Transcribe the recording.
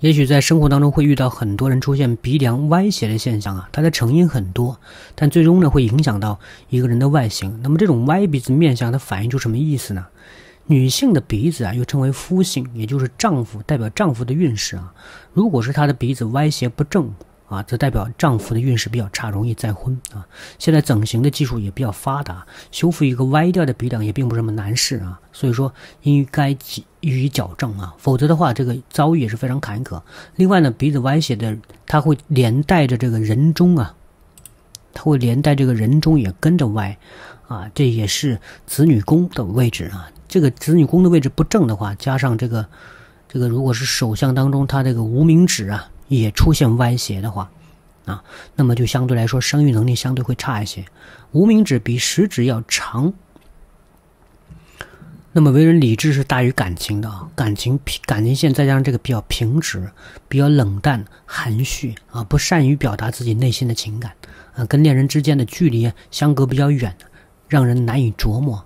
也许在生活当中会遇到很多人出现鼻梁歪斜的现象啊，它的成因很多，但最终呢，会影响到一个人的外形。那么这种歪鼻子面相，它反映出什么意思呢？女性的鼻子啊，又称为夫星，也就是丈夫，代表丈夫的运势啊。如果是她的鼻子歪斜不正。啊，这代表丈夫的运势比较差，容易再婚啊。现在整形的技术也比较发达，修复一个歪掉的鼻梁也并不是什么难事啊。所以说应该予以矫正啊，否则的话，这个遭遇也是非常坎坷。另外呢，鼻子歪斜的，它会连带着这个人中啊，它会连带这个人中也跟着歪，啊，这也是子女宫的位置啊。这个子女宫的位置不正的话，加上这个，这个如果是手相当中，他这个无名指啊。也出现歪斜的话，啊，那么就相对来说生育能力相对会差一些。无名指比食指要长，那么为人理智是大于感情的，啊，感情感情线再加上这个比较平直、比较冷淡、含蓄啊，不善于表达自己内心的情感啊，跟恋人之间的距离相隔比较远，让人难以琢磨。